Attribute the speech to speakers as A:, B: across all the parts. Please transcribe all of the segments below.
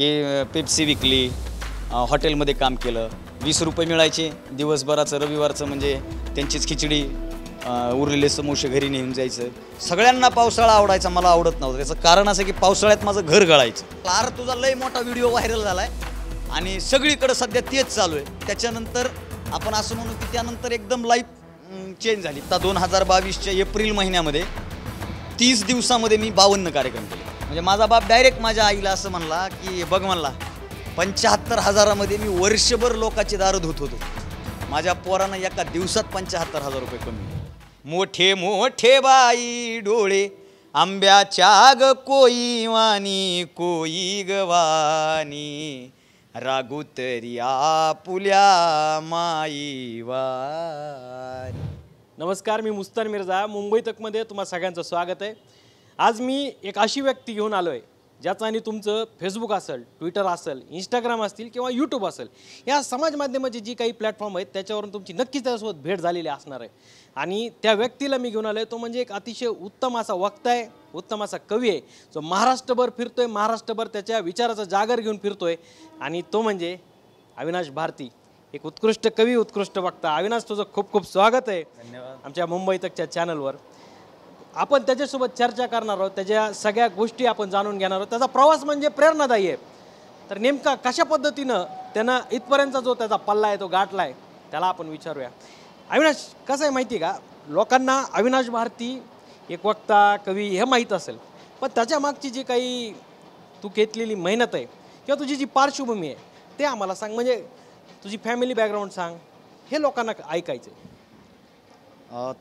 A: की पेप्सी विकली हॉटेलमध्ये काम केलं वीस रुपये मिळायचे दिवसभराचं रविवारचं म्हणजे त्यांचीच खिचडी उरलेले समोसे घरी नेऊन जायचं सगळ्यांना पावसाळा आवडायचा मला आवडत नव्हतं त्याचं कारण असं की पावसाळ्यात माझं घर गळायचं लार तुझा लय मोठा व्हिडिओ व्हायरल झाला आहे आणि सगळीकडं सध्या तेच चालू आहे त्याच्यानंतर आपण असं म्हणू की त्यानंतर एकदम लाईफ चेंज झाली आता दोन हजार बावीसच्या एप्रिल महिन्यामध्ये तीस दिवसामध्ये मी बावन्न कार्यक्रम केले म्हणजे माझा बाप डायरेक्ट माझ्या आईला असं म्हणला की बघ म्हणला पंच्याहत्तर हजारामध्ये मी वर्षभर लोकाची दार धुत होतो माझ्या पोरानं एका दिवसात पंच्याहत्तर हजार रुपये कमी मोठे मोठे बाई डोळे आंब्याच्या ग कोई वाणी कोई गवानी रागू तरी आपुल्या वा
B: नमस्कार मी मुस्तान मिर्झा मुंबई तकमध्ये तुम्हाला सगळ्यांचं स्वागत आहे आज मी एक अशी व्यक्ती घेऊन आलो आहे ज्याचं आणि तुमचं फेसबुक असेल ट्विटर असेल इंस्टाग्राम असतील किंवा यूट्यूब असेल या समाज माध्यमाचे जी काही प्लॅटफॉर्म आहेत त्याच्यावरून तुमची नक्कीच त्यासोबत भेट झालेली असणार आहे आणि त्या व्यक्तीला मी घेऊन आलो आहे तो म्हणजे एक अतिशय उत्तम असा वक्ता आहे उत्तम असा कवी आहे जो महाराष्ट्रभर फिरतोय महाराष्ट्रभर त्याच्या विचाराचा जागर घेऊन फिरतोय आणि तो म्हणजे अविनाश भारती एक उत्कृष्ट कवी उत्कृष्ट वक्ता अविनाश तुझं खूप खूप स्वागत आहे धन्यवाद आमच्या मुंबई तकच्या चॅनलवर आपण त्याच्यासोबत चर्चा करणार आहोत त्याच्या सगळ्या गोष्टी आपण जाणून घेणार आहोत त्याचा प्रवास म्हणजे प्रेरणादायी आहे तर नेमका कशा पद्धतीनं त्यानं इथपर्यंत जो त्याचा पल्ला आहे तो गाठला आहे त्याला आपण विचारूया अविनाश कसं आहे माहिती का लोकांना अविनाश भारती एक वक्ता कवी हे माहीत असेल पण त्याच्या मागची जी काही तू घेतलेली मेहनत आहे किंवा तुझी जी पार्श्वभूमी आहे ते आम्हाला सांग म्हणजे तुझी फॅमिली बॅकग्राऊंड सांग हे लोकांना ऐकायचं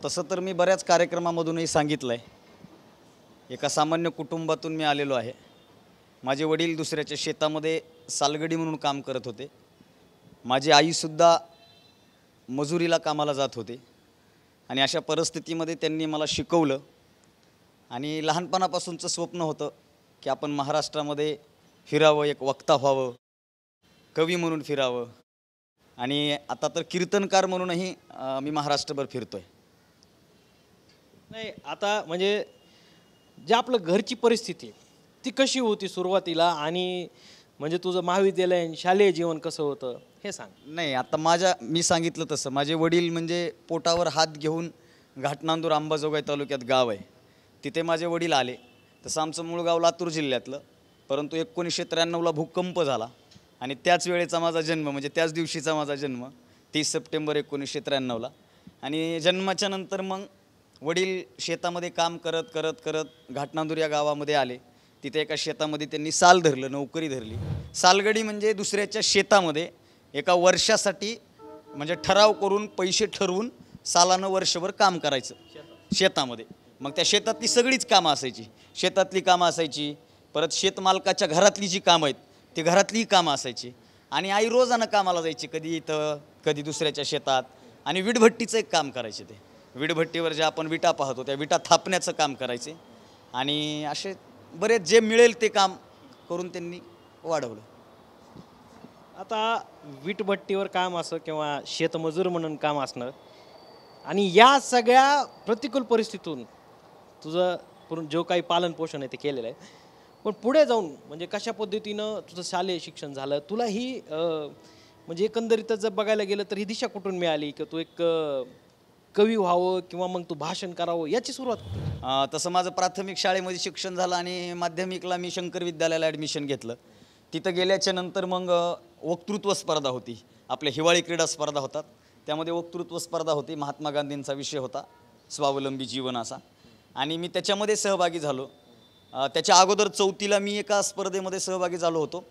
A: तसं तर मी बऱ्याच कार्यक्रमामधूनही सांगितलं आहे एका सामान्य कुटुंबातून मी आलेलो आहे माझे वडील दुसऱ्याच्या शेतामध्ये सालगडी म्हणून काम करत होते माझी आईसुद्धा मजुरीला कामाला जात होते आणि अशा परिस्थितीमध्ये त्यांनी मला शिकवलं आणि लहानपणापासूनचं स्वप्न होतं की आपण महाराष्ट्रामध्ये फिरावं एक वक्ता व्हावं कवी म्हणून फिरावं आणि आता तर कीर्तनकार म्हणूनही मी महाराष्ट्रभर फिरतो आहे नाही आता म्हणजे जे आपलं घरची
B: परिस्थिती ती कशी होती सुरुवातीला आणि म्हणजे तुझं महाविद्यालयीन शालेय जीवन कसं होतं हे सांग
A: नाही आता माझ्या मी सांगितलं तसं माझे वडील म्हणजे पोटावर हात घेऊन घाटनांदूर आंबाजोगाई तालुक्यात गाव आहे तिथे माझे वडील आले तसं आमचं मूळ गाव लातूर जिल्ह्यातलं परंतु एकोणीसशे त्र्याण्णवला भूकंप झाला आणि त्याच वेळेचा माझा जन्म म्हणजे त्याच दिवशीचा माझा जन्म तीस सप्टेंबर एकोणीसशे त्र्याण्णवला आणि जन्माच्या नंतर मग वडील शेतामध्ये काम करत करत करत घाटनांदूर या गावामध्ये आले तिथे एका शेतामध्ये त्यांनी साल धरलं नोकरी धरली सालगडी म्हणजे दुसऱ्याच्या शेतामध्ये एका वर्षासाठी म्हणजे ठराव करून पैसे ठरवून सालानं वर्षभर काम करायचं शेतामध्ये मग त्या शेतातली सगळीच कामं असायची शेतातली कामं असायची परत शेतमालकाच्या घरातली जी कामं आहेत ती घरातलीही कामं असायची आणि आई रोजानं कामाला जायची कधी इथं कधी दुसऱ्याच्या शेतात आणि विडभट्टीचं एक काम करायचे ते विडभट्टीवर ज्या आपण विटा पाहतो त्या विटा थापण्याचं काम करायचे आणि असे बरेच जे मिळेल ते काम करून त्यांनी वाढवलं आता
B: विटभट्टीवर काम असं किंवा शेतमजूर म्हणून काम असणं आणि या सगळ्या प्रतिकूल परिस्थितीतून तुझं पूर्ण जो काही पालनपोषण आहे ते केलेलं आहे पण पुढे जाऊन म्हणजे कशा पद्धतीनं तुझं शालेय शिक्षण झालं तुला ही म्हणजे एकंदरीतच जर बघायला गेलं तर ही दिशा कुठून मिळाली किंवा तू एक कवी व्हावं किंवा
A: मग तू भाषण करावं याची सुरुवात तसं माझं प्राथमिक शाळेमध्ये शिक्षण झालं आणि माध्यमिकला मी शंकर विद्यालयाला ॲडमिशन घेतलं तिथं गेल्याच्या नंतर मग वक्तृत्व स्पर्धा होती आपल्या हिवाळी क्रीडा स्पर्धा होतात त्यामध्ये वक्तृत्व स्पर्धा होती महात्मा गांधींचा विषय होता स्वावलंबी जीवन असा आणि मी त्याच्यामध्ये सहभागी झालो त्याच्या अगोदर चौथीला मी एका स्पर्धेमध्ये सहभागी झालो होतो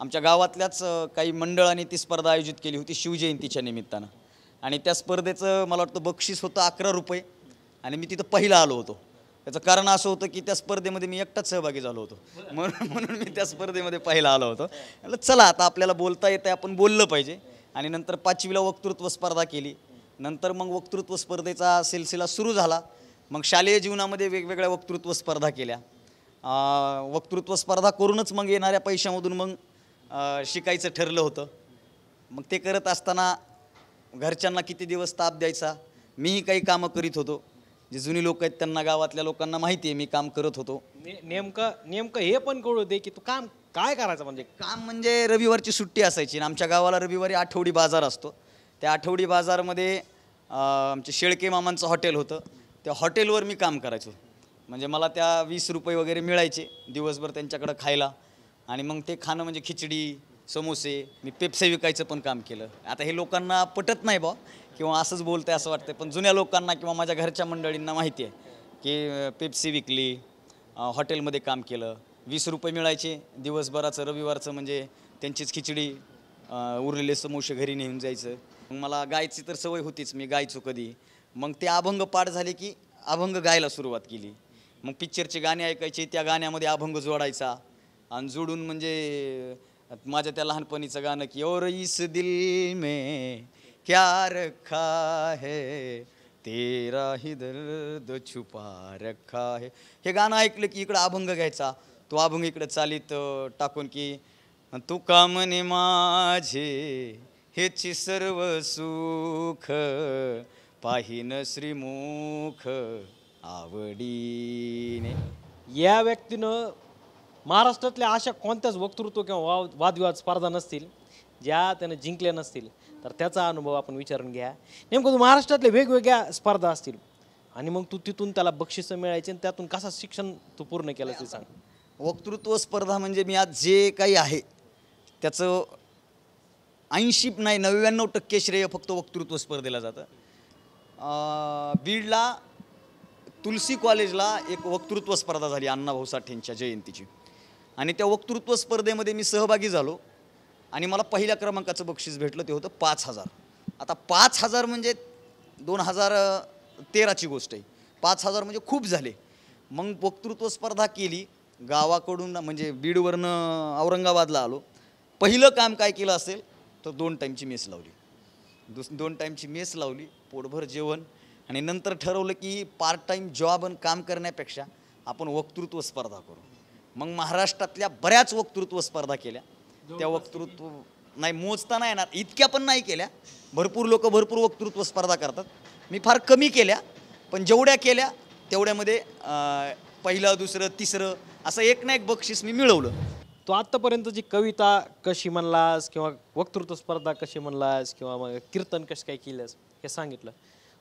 A: आमच्या गावातल्याच काही मंडळाने ती स्पर्धा आयोजित केली होती शिवजयंतीच्या निमित्तानं आणि त्या स्पर्धेचं मला वाटतं बक्षीस होतं अकरा रुपये आणि मी तिथं पहिला आलो होतो त्याचं कारण असं होतं की त्या स्पर्धेमध्ये मी एकटाच सहभागी झालो होतो म्हणून म्हणून मी त्या स्पर्धेमध्ये पहिला आलो होतो चला आता आपल्याला बोलता येतं आपण बोललं पाहिजे आणि नंतर पाचवीला वक्तृत्व स्पर्धा केली नंतर मग वक्तृत्व स्पर्धेचा सिलसिला सुरू झाला मग शालेय जीवनामध्ये वेगवेगळ्या वक्तृत्व स्पर्धा केल्या वक्तृत्व स्पर्धा करूनच मग येणाऱ्या पैशामधून मग शिकायचं ठरलं होतं मग ते करत असताना घरच्यांना किती दिवस ताप द्यायचा मीही काही कामं करीत होतो जे जुनी लोक आहेत त्यांना गावातल्या लोकांना माहिती आहे मी काम करत होतो
B: नेमकं नेमकं हे पण कळू दे की तू काम काय करायचं म्हणजे
A: काम म्हणजे रविवारची सुट्टी असायची आणि आमच्या गावाला रविवारी आठवडी बाजार असतो त्या आठवडी बाजारमध्ये आमचे शेळके मामांचं हॉटेल होतं त्या हॉटेलवर मी काम करायचो म्हणजे मला त्या वीस रुपये वगैरे मिळायचे दिवसभर त्यांच्याकडं खायला आणि मग ते खाणं म्हणजे खिचडी समोसे मी पेप्से विकायचं पण काम केलं आता हे लोकांना पटत नाही बा किंवा असंच बोलतंय असं वाटतं पण जुन्या लोकांना किंवा माझ्या घरच्या मंडळींना माहिती आहे की पेप्सी विकली हॉटेलमध्ये काम केलं वीस रुपये मिळायचे दिवसभराचं रविवारचं म्हणजे त्यांचीच खिचडी उरलेले समोसे घरी नेऊन जायचं मग मला गायची तर सवय होतीच मी गायचो कधी मग ते अभंग पाठ झाले की अभंग गायला सुरुवात केली मग पिक्चरचे गाणे ऐकायचे त्या गाण्यामध्ये अभंग जोडायचा आणि जोडून म्हणजे माझ्या त्या लहानपणीचं गाणं की ओर इस दिल में क्या रखा है तेरा ही दर्द छुपा रखा है हे गाणं ऐकलं की इकडं अभंग घ्यायचा तो अभंग इकडं चालीत टाकून की तू कामने माझे हेच सर्व सुख पाहिन श्रीमुख आवडीने या व्यक्तीनं
B: महाराष्ट्रातल्या अशा कोणत्याच वक्तृत्व किंवा वा वादविवाद स्पर्धा नसतील ज्या त्यानं जिंकल्या नसतील तर त्याचा अनुभव आपण विचारून घ्या नेमकं तू महाराष्ट्रातल्या वेगवेगळ्या स्पर्धा असतील आणि मग तू तिथून त्याला बक्षिसं मिळायची आणि त्यातून कसा शिक्षण तू पूर्ण केलं ते सांग
A: वक्तृत्व स्पर्धा म्हणजे मी आज जे काही आहे त्याचं ऐंशी नाही नव्याण्णव टक्के श्रेय फक्त वक्तृत्व स्पर्धेला जातं बीडला तुलसी कॉलेजला एक वक्तृत्व स्पर्धा झाली अण्णा भाऊ साठेंच्या जयंतीची आणि त्या वक्तृत्व स्पर्धेमध्ये मी सहभागी झालो आणि मला पहिल्या क्रमांकाचं बक्षीस भेटलं ते होतं पाच हजार आता पाच हजार म्हणजे दोन हजार तेराची गोष्ट आहे पाच हजार म्हणजे खूप झाले मग वक्तृत्व स्पर्धा केली गावाकडून म्हणजे बीडवरनं औरंगाबादला आलो पहिलं काम काय केलं असेल तर दोन टाईमची मेस लावली दुस दोन टाईमची मेस लावली पोटभर जेवण आणि नंतर ठरवलं की पार्ट टाईम जॉब आणि काम करण्यापेक्षा आपण वक्तृत्व स्पर्धा करू मग महाराष्ट्रातल्या बऱ्याच वक्तृत्व स्पर्धा केल्या त्या वक्तृत्व नाही मोजता नाही येणार इतक्या पण नाही केल्या भरपूर लोक भरपूर वक्तृत्व स्पर्धा करतात मी फार कमी केल्या पण जेवढ्या केल्या तेवढ्यामध्ये पहिलं दुसरं तिसरं असं एक ना एक
B: बक्षीस मी मिळवलं तो आत्तापर्यंत जी कविता कशी म्हणलास किंवा वक्तृत्व स्पर्धा कशी म्हणलास किंवा मग कीर्तन कसं काय केलंस हे सांगितलं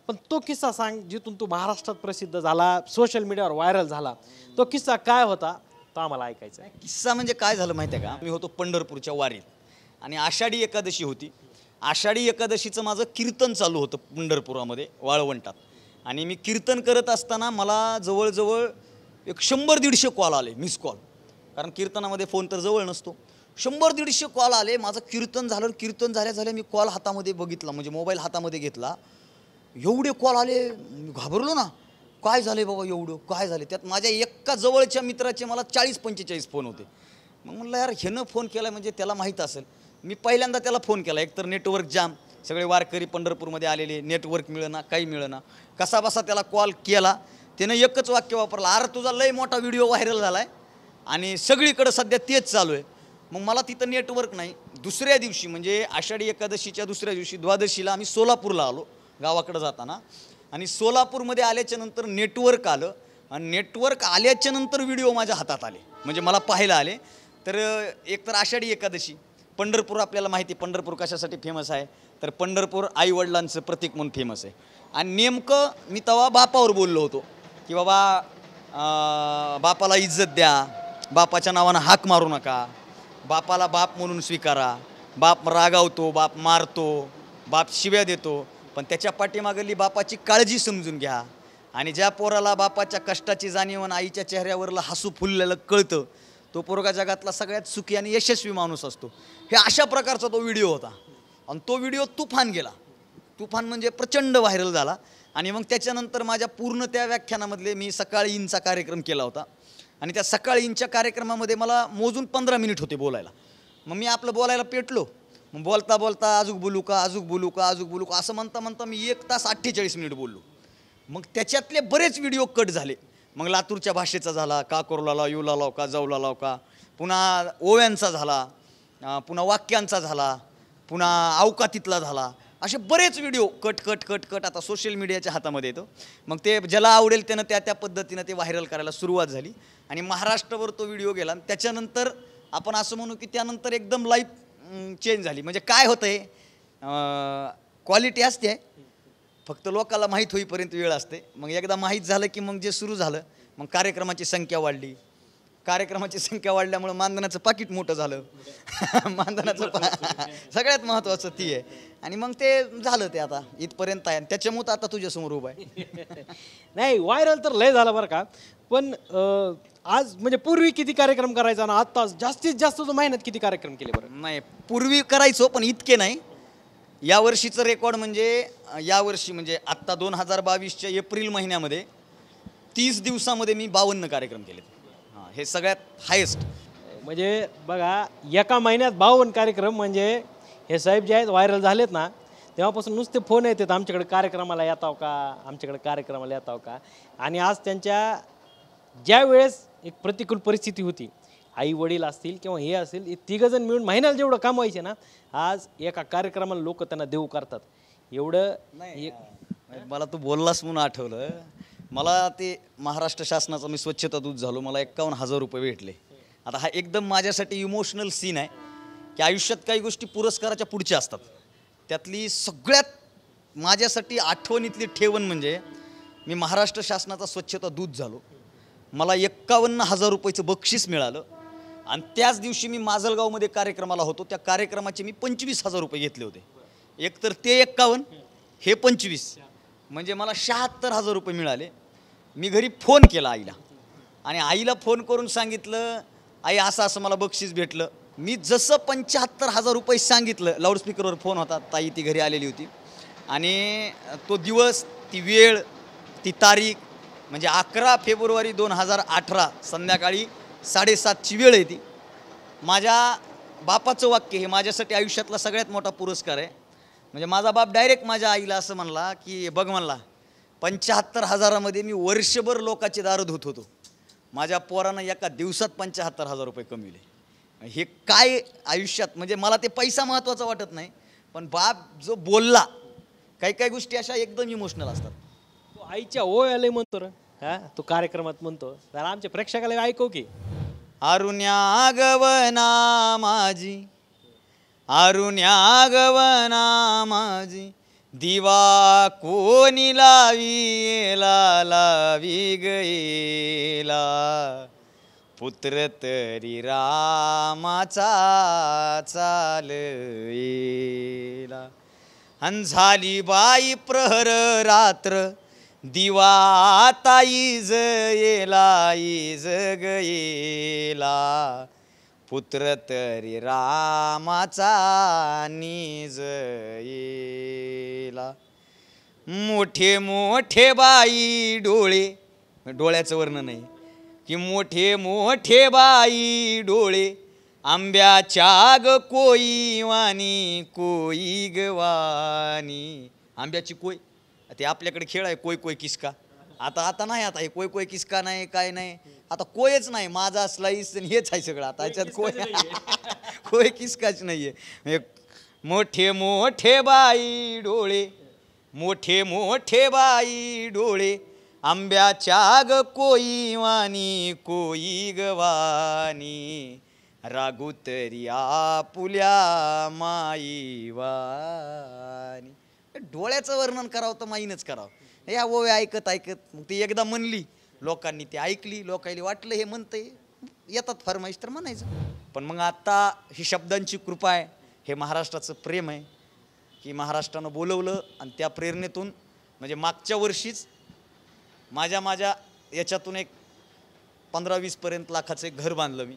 B: पण तो किस्सा सांग जिथून तू महाराष्ट्रात प्रसिद्ध झाला सोशल मीडियावर व्हायरल झाला तो किस्सा काय होता का मला ऐकायचं
A: आहे किस्सा म्हणजे काय झालं माहिती आहे का मी होतो पंढरपूरच्या वारीत आणि आषाढी एकादशी होती आषाढी एकादशीचं माझं कीर्तन चालू होतं पंढरपुरामध्ये वाळवंटात आणि मी कीर्तन करत असताना मला जवळजवळ एक शंभर दीडशे कॉल आले मिस कॉल कारण कीर्तनामध्ये फोन तर जवळ नसतो शंभर दीडशे कॉल आले माझं कीर्तन झालं कीर्तन झाल्या झाल्या मी कॉल हातामध्ये बघितला म्हणजे मोबाईल हातामध्ये घेतला एवढे कॉल आले घाबरलो ना काय झाले बाबा एवढं काय झाले त्यात माझ्या एका जवळच्या मित्राचे मला चाळीस पंचेचाळीस फोन होते मग म्हटलं यार ह्यानं फोन केला म्हणजे त्याला माहीत असेल मी पहिल्यांदा त्याला फोन केला एकतर नेटवर्क जाम सगळे वारकरी पंढरपूरमध्ये आलेले नेटवर्क ना काही मिळणार कसा बसा त्याला कॉल केला त्यानं एकच वाक्य वापरला अरे तुझा लय मोठा व्हिडिओ व्हायरल झाला आहे आणि सगळीकडं सध्या तेच चालू आहे मग मला तिथं नेटवर्क नाही दुसऱ्या दिवशी म्हणजे आषाढी एकादशीच्या दुसऱ्या दिवशी द्वादशीला आम्ही सोलापूरला आलो गावाकडं जाताना आणि सोलापूरमध्ये आल्याच्यानंतर नेटवर्क आलं आणि नेटवर्क आल्याच्यानंतर व्हिडिओ माझ्या हातात आले म्हणजे मला पाहायला आले तर एक तर आषाढी एकादशी पंढरपूर आपल्याला माहिती पंढरपूर कशासाठी फेमस आहे तर पंढरपूर आईवडिलांचं प्रतीक म्हणून फेमस आहे आणि नेमकं मी तवा बापावर बोललो होतो की बाबा बापाला इज्जत द्या बापाच्या नावानं हाक मारू नका बापाला बाप म्हणून स्वीकारा बाप रागावतो बाप मारतो बाप शिव्या देतो पण त्याच्या पाठीमागली बापाची काळजी समजून घ्या आणि ज्या पोराला बापाच्या कष्टाची जाणीव आणि आईच्या चेहऱ्यावरला हसू फुललेलं कळतं तो पोरगा जगातला सगळ्यात सुखी आणि यशस्वी माणूस असतो हे अशा प्रकारचा तो व्हिडिओ होता आणि तो व्हिडिओ तुफान गेला तुफान म्हणजे प्रचंड व्हायरल झाला आणि मग त्याच्यानंतर माझ्या पूर्ण त्या व्याख्यानामधले मी सकाळी इनचा कार्यक्रम केला होता आणि त्या सकाळी इनच्या कार्यक्रमामध्ये मला मोजून पंधरा मिनिट होते बोलायला मग मी आपलं बोलायला पेटलो मग बोलता बोलता अजूक बोलू का अजूक बोलू का अजूक बोलू का असं म्हणता म्हणता मी एक तास अठ्ठेचाळीस मिनिट बोललो मग त्याच्यातले बरेच व्हिडिओ कट झाले मग लातूरच्या भाषेचा झाला का कोरला लाव युला लाव का जाऊला लाव का पुन्हा ओव्यांचा झाला पुन्हा वाक्यांचा झाला पुन्हा अवकातीतला झाला असे बरेच video cut cut cut cut आता सोशल मीडियाच्या हातामध्ये येतो मग ते ज्याला आवडेल त्यानं त्या त्या पद्धतीनं ते व्हायरल करायला सुरुवात झाली आणि महाराष्ट्रभर तो व्हिडिओ गेला त्याच्यानंतर आपण असं म्हणू की त्यानंतर एकदम लाईव्ह चेंज झाली म्हणजे काय आहे क्वालिटी असते फक्त लोकाला माहीत होईपर्यंत वेळ असते मग एकदा माहीत झालं की मग जे सुरू झालं मग कार्यक्रमाची संख्या वाढली कार्यक्रमाची संख्या वाढल्यामुळं मानधनाचं पाकिट मोठं झालं मानधनाचं पा सगळ्यात महत्त्वाचं ती आहे आणि मग ते झालं ते आता इथपर्यंत आहे त्याच्यामुळं आता तुझ्यासमोर उभं आहे नाही व्हायरल तर लय झालं बरं का पण आज म्हणजे पूर्वी किती कार्यक्रम करायचा ना आत्ता जास्तीत जास्त तो महिन्यात किती कार्यक्रम केले बरं नाही पूर्वी करायचो पण इतके नाही यावर्षीचं रेकॉर्ड म्हणजे यावर्षी म्हणजे आत्ता दोन हजार बावीसच्या एप्रिल महिन्यामध्ये तीस दिवसामध्ये मी बावन्न कार्यक्रम केले हे सगळ्यात हायेस्ट
B: म्हणजे बघा एका महिन्यात बावन कार्यक्रम म्हणजे हे साहेब जे आहेत व्हायरल झालेत ना तेव्हापासून नुसते फोन येतात आमच्याकडे कार्यक्रमाला येताव का आमच्याकडे कार्यक्रमाला येताव का आणि आज त्यांच्या ज्या वेळेस एक प्रतिकूल परिस्थिती होती आई वडील असतील किंवा हे असतील हे तिघंजण मिळून महिन्याला जेवढं काम व्हायचे ना आज एका कार्यक्रमाला
A: लोक त्यांना देऊ करतात एवढं नाही मला तू बोललास म्हणून आठवलं मला ते महाराष्ट्र शासनाचा मी स्वच्छता दूध झालो मला एक्कावन्न हजार रुपये भेटले आता हा एकदम माझ्यासाठी इमोशनल सीन आहे की आयुष्यात काही गोष्टी पुरस्काराच्या पुढच्या असतात त्यातली सगळ्यात माझ्यासाठी आठवणीतली ठेवण म्हणजे मी महाराष्ट्र शासनाचा स्वच्छता दूध झालो मला एक्कावन्न हजार रुपयाचं बक्षीस मिळालं आणि त्याच दिवशी मी माजलगावमध्ये कार्यक्रमाला होतो त्या कार्यक्रमाचे मी पंचवीस हजार रुपये घेतले होते एक तर ते एक्कावन्न हे पंचवीस म्हणजे मला शहात्तर हजार रुपये मिळाले मी घरी फोन केला आईला आणि आईला फोन करून सांगितलं आई असं असं मला बक्षीस भेटलं मी जसं पंच्याहत्तर हजार रुपये सांगितलं लाऊडस्पीकरवर फोन होता ताई ती घरी आलेली होती आणि तो दिवस ती वेळ ती तारीख म्हणजे अकरा फेब्रुवारी दोन हजार अठरा संध्याकाळी साडेसातची वेळ येते माझ्या बापाचं वाक्य हे माझ्यासाठी आयुष्यातला सगळ्यात मोठा पुरस्कार आहे म्हणजे माझा बाप डायरेक्ट माझ्या आईला असं म्हणला की बघ म्हणला पंच्याहत्तर हजारामध्ये मी वर्षभर लोकाचे दारं धुत होतो माझ्या पोरानं एका दिवसात पंच्याहत्तर हजार रुपये कमविले हे काय आयुष्यात म्हणजे मला ते पैसा महत्त्वाचा वाटत नाही पण बाप जो बोलला काही काही गोष्टी अशा एकदम इमोशनल असतात तो आईच्या
B: ओळ्यालाही म्हणतो रे हा तो कार्यक्रमात म्हणतो तर आमच्या प्रेक्षकाला ऐकू की
A: अरुण्या गवना माझी आरुण्यागवना माझी दिवा कोणी लावीला लावी गईला पुत्र तरी रामाचा चालला अन बाई प्रहर रात्र दिवा आता इज येला इज गेला पुत्र तरी रामाचा निज येला मोठे मोठे बाई डोळे डोळ्याचं वर्णन नाही की मोठे मोठे बाई डोळे आंब्याच्या ग कोई वाणी कोई गवानी आंब्याची कोय ते आपल्याकडे खेळ आहे कोय कोय किसका आता आता नाही आता हे कोय कोय किसका नाही काय नाही आता कोयच नाही माझा स्लाईस हेच आहे सगळं आता याच्यात कोय कोय किसकाच नाहीये मोठे मोठे बाई डोळे मोठे मोठे बाई डोळे आंब्याच्या ग कोई वाणी कोई गवानी रागुतरी आपुल्या वाणी डोळ्याचं वर्णन करावं तर माईनच करावं या ओव्या ऐकत ऐकत मग ती एकदा म्हणली लोकांनी ती ऐकली लोकांनी वाटलं हे म्हणतंय येतात फरमाईश तर म्हणायचं पण मग आता ही शब्दांची कृपा आहे हे महाराष्ट्राचं प्रेम आहे की महाराष्ट्रानं बोलवलं आणि त्या प्रेरणेतून म्हणजे मागच्या वर्षीच माझ्या माझ्या याच्यातून एक पंधरा वीसपर्यंत लाखाचं एक घर बांधलं मी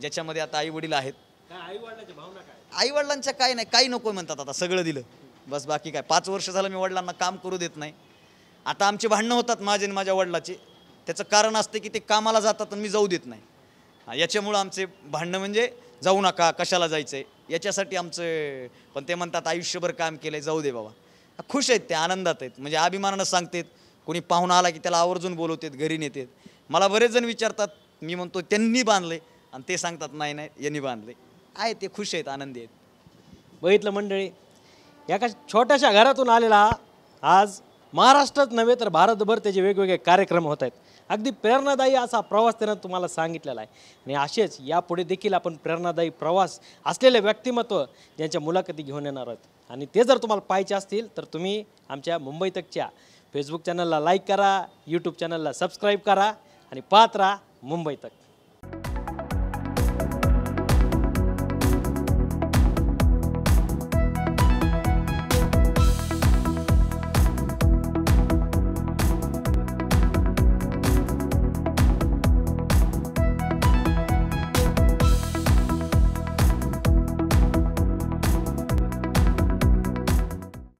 A: ज्याच्यामध्ये आता आई वडील आहेत आई वडिलांच्या काय नाही काही नको म्हणतात आता सगळं दिलं बस बाकी काय पाच वर्ष झालं मी वडिलांना काम करू देत नाही आता आमची भांडणं होतात माझे आणि माझ्या वडिलाचे त्याचं कारण असतं की ते कामाला जातात आणि मी जाऊ देत नाही याच्यामुळं आमचे भांडणं म्हणजे जाऊ नका कशाला जायचं आहे याच्यासाठी आमचं पण ते म्हणतात आयुष्यभर काम केलं आहे जाऊ दे बाबा खुश आहेत ते आनंदात आहेत म्हणजे अभिमानानं सांगतात कोणी पाहुणा आला की त्याला आवर्जून बोलवतात घरी नेतात मला बरेच जण विचारतात मी म्हणतो त्यांनी बांधले आणि ते सांगतात नाही नाही यांनी बांधले आहे ते खुश आहेत आनंदी आहेत बघितलं मंडळी
B: एका छोट्याशा घरातून आलेला आज महाराष्ट्रात नव्हे तर भारतभर त्याचे वेगवेगळे कार्यक्रम होत आहेत अगदी प्रेरणादायी असा प्रवास त्यानं तुम्हाला सांगितलेला आहे आणि असेच यापुढे देखील आपण प्रेरणादायी प्रवास असलेले व्यक्तिमत्व ज्यांच्या मुलाखती घेऊन येणार आहोत आणि ते जर तुम्हाला पाहायचे असतील तर तुम्ही आमच्या मुंबई तकच्या फेसबुक चॅनलला लाईक करा यूट्यूब चॅनलला सबस्क्राईब करा आणि पाहत राहा मुंबई तक